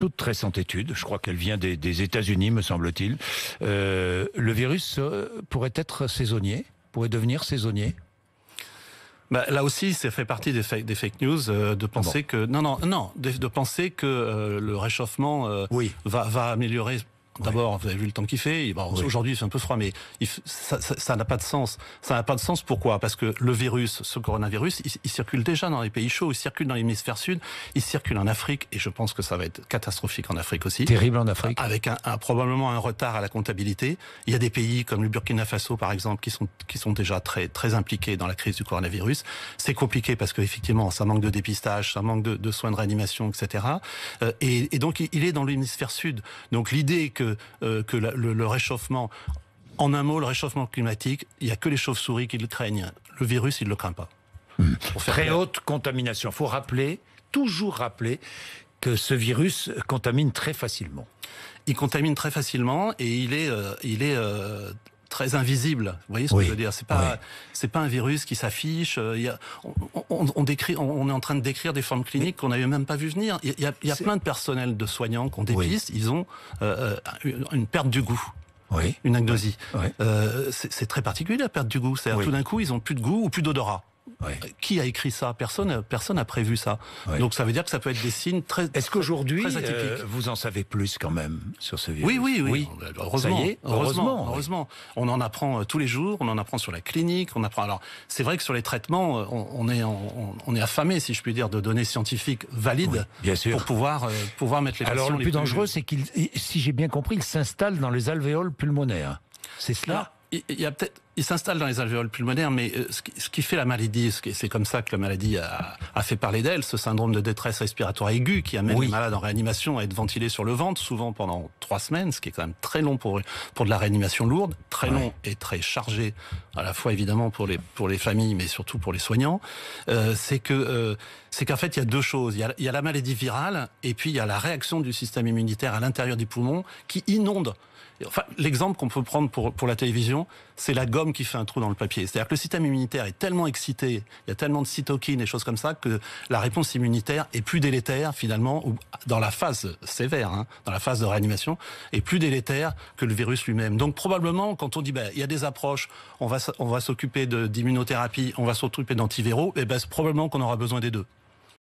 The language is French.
toute récente étude, je crois qu'elle vient des, États-Unis, me semble-t-il, euh, le virus euh, pourrait être saisonnier, pourrait devenir saisonnier bah, là aussi, c'est fait partie des, fake, news euh, de ah penser que non, non, non, de, penser que le réchauffement va améliorer D'abord, vous avez vu le temps qu'il fait. Aujourd'hui, il fait un peu froid, mais il, ça n'a pas de sens. Ça n'a pas de sens. Pourquoi Parce que le virus, ce coronavirus, il, circule déjà dans les pays chauds, il circule dans l'hémisphère sud, il circule en Afrique, et je pense que ça va être catastrophique en Afrique aussi. Terrible en Afrique. Avec un, un, probablement un retard à la comptabilité. Il y a des pays comme le Burkina Faso, par exemple, qui sont, qui sont déjà très, très impliqués dans la crise du coronavirus. C'est compliqué parce effectivement, ça manque de dépistage, ça manque de, de soins de réanimation, etc. Euh, et, et, donc, il est dans l'hémisphère sud. Donc, l'idée que euh, le, réchauffement en un mot, le réchauffement climatique, il n'y a que les chauves-souris qui le craignent. Le virus, il ne le craint pas. Hmm. Très haute contamination. Il faut rappeler, toujours rappeler, que ce virus contamine très facilement. Il contamine très facilement et il est, euh, il est euh, très invisible. Vous voyez ce que je veux dire C'est pas c'est pas un virus qui s'affiche. Euh, on, on, on, décrit, on, est en train de décrire des formes cliniques qu'on n'avait même pas vu venir. Il y a, il y a plein de personnels de soignants qu'on dépiste. Ils ont euh, euh, une perte du goût. Oui. Une agnosie. c'est très particulier la perte du goût. C'est-à-dire tout d'un coup ils ont plus de goût ou plus d'odorat. Qui a écrit ça Personne, personne n'a prévu ça. Donc ça veut dire que ça peut être des signes très. Est-ce qu'aujourd'hui, euh, vous en savez plus quand même sur ce virus Oui, oui, oui. Heureusement, heureusement, On en apprend euh, tous les jours. On en apprend sur la clinique. On apprend. Alors c'est vrai que sur les traitements, euh, on, est on, est affamé, si je puis dire, de données scientifiques valides pour pouvoir pouvoir mettre les. Alors le plus, dangereux, c'est qu'il, si j'ai bien compris, il s'installe dans les alvéoles pulmonaires. C'est cela. Ah, il y a peut-être il s'installe dans les alvéoles pulmonaires, mais euh, ce qui, fait la maladie, c'est comme ça que la maladie a, fait parler d'elle, ce syndrome de détresse respiratoire aiguë qui amène les malades en réanimation à être ventilés sur le ventre, souvent pendant trois semaines, ce qui est quand même très long pour, pour de la réanimation lourde, très long et très chargé, à la fois évidemment pour les, pour les familles, mais surtout pour les soignants, euh, c'est que euh, c'est qu'en fait, il y a deux choses. Il y a, la maladie virale et puis il y a la réaction du système immunitaire à l'intérieur du poumon qui inonde. Enfin, l'exemple qu'on peut prendre pour, pour la télévision, c'est la gomme qui fait un trou dans le papier. C'est-à-dire que le système immunitaire est tellement excité, il y a tellement de cytokines et choses comme ça, que la réponse immunitaire est plus délétère finalement, ou dans la phase sévère, hein, dans la phase de réanimation, est plus délétère que le virus lui-même. Donc probablement, quand on dit, ben, il y a des approches, on va, on va s'occuper d'immunothérapie, on va s'occuper d'antiviraux, et eh ben, probablement qu'on aura besoin des deux.